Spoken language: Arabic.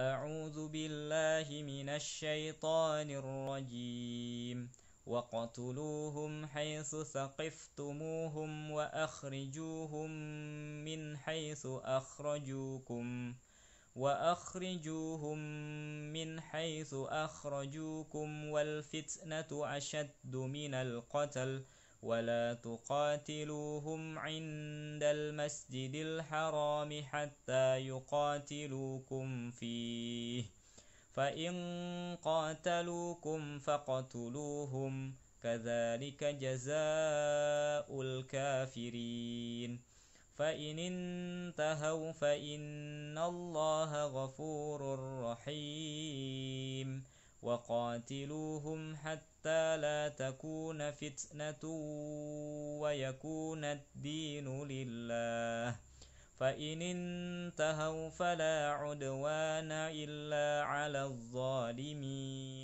أعوذ بالله من الشيطان الرجيم وقتلوهم حيث ثقفتموهم وأخرجوهم من حيث أخرجوكم وأخرجوهم من حيث أخرجوكم والفتنة أشد من القتل ۖ ولا تقاتلوهم عند المسجد الحرام حتى يقاتلوكم فيه فإن قاتلوكم فاقتلوهم كذلك جزاء الكافرين فإن انتهوا فإن الله غفور رحيم وقاتلوهم حتى لا تكون فتنة ويكون الدين لله فإن انتهوا فلا عدوان إلا على الظالمين